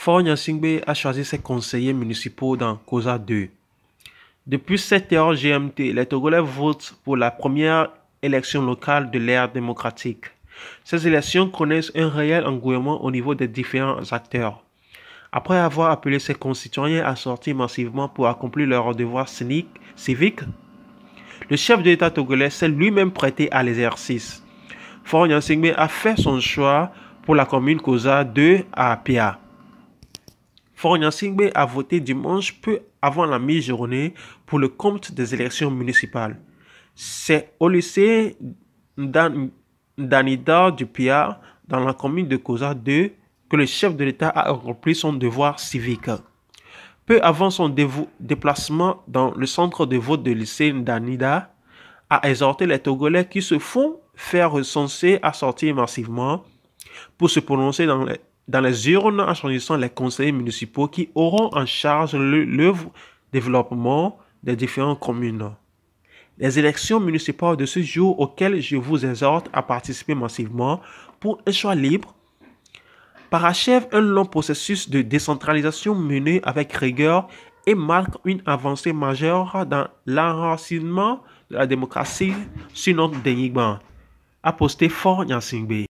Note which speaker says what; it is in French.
Speaker 1: Fort Nyansingbe a choisi ses conseillers municipaux dans COSA 2. Depuis 7 h GMT, les Togolais votent pour la première élection locale de l'ère démocratique. Ces élections connaissent un réel engouement au niveau des différents acteurs. Après avoir appelé ses concitoyens à sortir massivement pour accomplir leurs devoirs civiques, le chef de l'État togolais s'est lui-même prêté à l'exercice. For Nyansingbe a fait son choix pour la commune Kosa 2 à Apia. Florian Singbe a voté dimanche peu avant la mi-journée pour le compte des élections municipales. C'est au lycée d'Anida du Pia, dans la commune de Cosa 2, que le chef de l'État a accompli son devoir civique. Peu avant son déplacement dans le centre de vote de lycée d'Anida, a exhorté les Togolais qui se font faire recenser à sortir massivement pour se prononcer dans les dans les urnes en choisissant les conseillers municipaux qui auront en charge le, développement des différentes communes. Les élections municipales de ce jour auxquelles je vous exhorte à participer massivement pour un choix libre parachèvent un long processus de décentralisation mené avec rigueur et marque une avancée majeure dans l'enracinement de la démocratie, sur notre dénigrement. Aposté fort Nyansingbe.